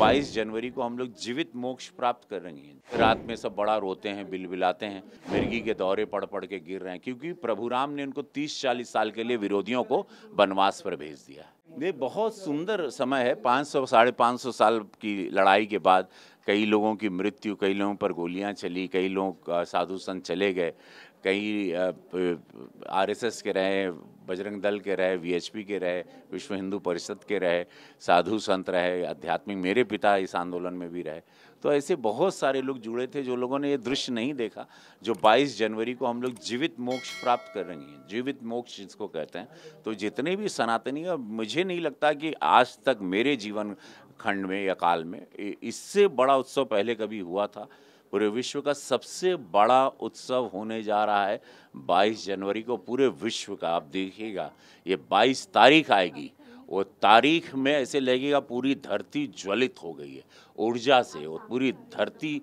22 जनवरी को हम लोग जीवित मोक्ष प्राप्त कर रहे हैं रात में सब बड़ा रोते हैं बिल बिलाते हैं मिर्गी के दौरे पड़ पड़ के गिर रहे हैं क्योंकि प्रभु राम ने उनको 30-40 साल के लिए विरोधियों को बनवास पर भेज दिया है ये बहुत सुंदर समय है पाँच सौ साढ़े पाँच सौ साल की लड़ाई के बाद कई लोगों की मृत्यु कई लोगों पर गोलियां चली कई लोग साधु संत चले गए कई आरएसएस के रहे बजरंग दल के रहे वीएचपी के रहे विश्व हिंदू परिषद के रहे साधु संत रहे आध्यात्मिक मेरे पिता इस आंदोलन में भी रहे तो ऐसे बहुत सारे लोग जुड़े थे जो लोगों ने ये दृश्य नहीं देखा जो 22 जनवरी को हम लोग जीवित मोक्ष प्राप्त कर रहे हैं जीवित मोक्ष जिसको कहते हैं तो जितने भी सनातनी और मुझे नहीं लगता कि आज तक मेरे जीवन खंड में या काल में इससे बड़ा उत्सव पहले कभी हुआ था पूरे विश्व का सबसे बड़ा उत्सव होने जा रहा है 22 जनवरी को पूरे विश्व का आप देखिएगा ये 22 तारीख आएगी वो तारीख में ऐसे लगेगा पूरी धरती ज्वलित हो गई है ऊर्जा से और पूरी धरती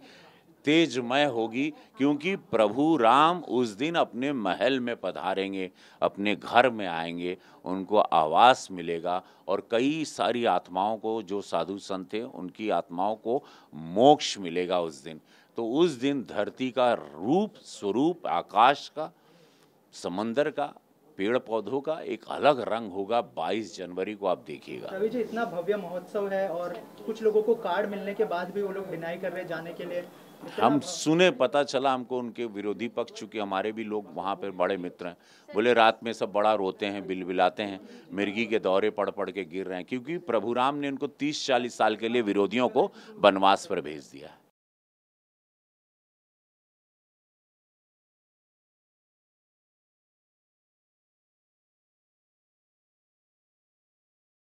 तेजमय होगी क्योंकि प्रभु राम उस दिन अपने महल में पधारेंगे अपने घर में आएंगे उनको आवास मिलेगा और कई सारी आत्माओं को जो साधु संत थे उनकी आत्माओं को मोक्ष मिलेगा उस दिन तो उस दिन धरती का रूप स्वरूप आकाश का समंदर का पेड़ पौधों का एक अलग रंग होगा 22 जनवरी को आप देखिएगा रवि जी इतना भव्य महोत्सव है और कुछ लोगों को कार्ड मिलने के बाद भी वो लोग डिनाई कर रहे जाने के लिए हम सुने पता चला हमको उनके विरोधी पक्ष चूंकि हमारे भी लोग वहाँ पर बड़े मित्र हैं बोले रात में सब बड़ा रोते हैं बिलबिलाते हैं मिर्गी के दौरे पड़ पड़ के गिर रहे हैं क्योंकि प्रभु राम ने उनको 30-40 साल के लिए विरोधियों को वनवास पर भेज दिया है